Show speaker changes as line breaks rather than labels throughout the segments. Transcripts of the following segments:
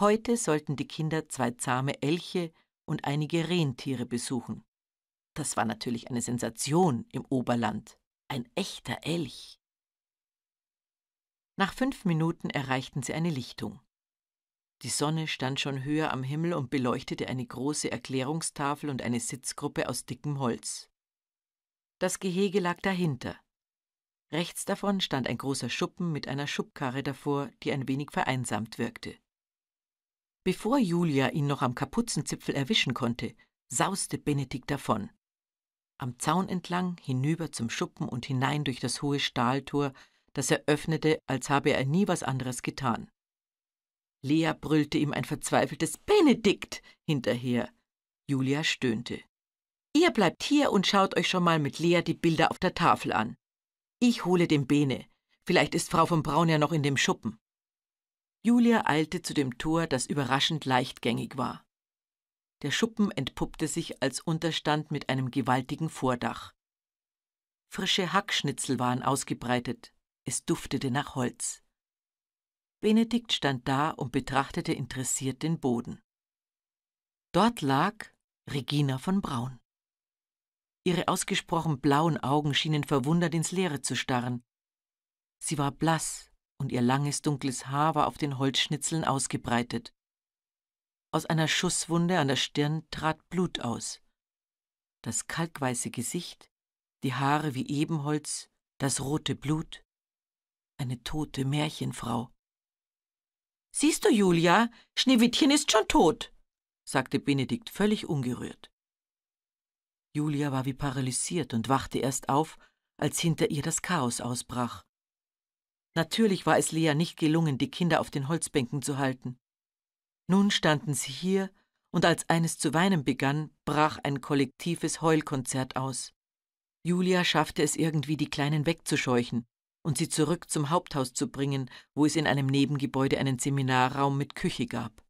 Heute sollten die Kinder zwei zahme Elche und einige Rentiere besuchen. Das war natürlich eine Sensation im Oberland. Ein echter Elch. Nach fünf Minuten erreichten sie eine Lichtung. Die Sonne stand schon höher am Himmel und beleuchtete eine große Erklärungstafel und eine Sitzgruppe aus dickem Holz. Das Gehege lag dahinter. Rechts davon stand ein großer Schuppen mit einer Schubkarre davor, die ein wenig vereinsamt wirkte. Bevor Julia ihn noch am Kapuzenzipfel erwischen konnte, sauste Benedikt davon. Am Zaun entlang, hinüber zum Schuppen und hinein durch das hohe Stahltor, das er öffnete, als habe er nie was anderes getan. Lea brüllte ihm ein verzweifeltes Benedikt hinterher. Julia stöhnte. Ihr bleibt hier und schaut euch schon mal mit Lea die Bilder auf der Tafel an. Ich hole den Bene. Vielleicht ist Frau von Braun ja noch in dem Schuppen. Julia eilte zu dem Tor, das überraschend leichtgängig war. Der Schuppen entpuppte sich als Unterstand mit einem gewaltigen Vordach. Frische Hackschnitzel waren ausgebreitet, es duftete nach Holz. Benedikt stand da und betrachtete interessiert den Boden. Dort lag Regina von Braun. Ihre ausgesprochen blauen Augen schienen verwundert ins Leere zu starren. Sie war blass und ihr langes dunkles Haar war auf den Holzschnitzeln ausgebreitet. Aus einer Schusswunde an der Stirn trat Blut aus. Das kalkweiße Gesicht, die Haare wie Ebenholz, das rote Blut, eine tote Märchenfrau. Siehst du, Julia, Schneewittchen ist schon tot, sagte Benedikt völlig ungerührt. Julia war wie paralysiert und wachte erst auf, als hinter ihr das Chaos ausbrach. Natürlich war es Lea nicht gelungen, die Kinder auf den Holzbänken zu halten. Nun standen sie hier, und als eines zu weinen begann, brach ein kollektives Heulkonzert aus. Julia schaffte es irgendwie, die Kleinen wegzuscheuchen und sie zurück zum Haupthaus zu bringen, wo es in einem Nebengebäude einen Seminarraum mit Küche gab.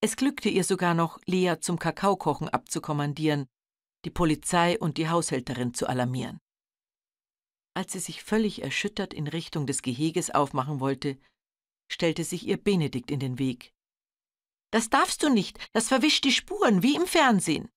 Es glückte ihr sogar noch, Lea zum Kakaokochen abzukommandieren, die Polizei und die Haushälterin zu alarmieren. Als sie sich völlig erschüttert in Richtung des Geheges aufmachen wollte, stellte sich ihr Benedikt in den Weg. Das darfst du nicht, das verwischt die Spuren wie im Fernsehen.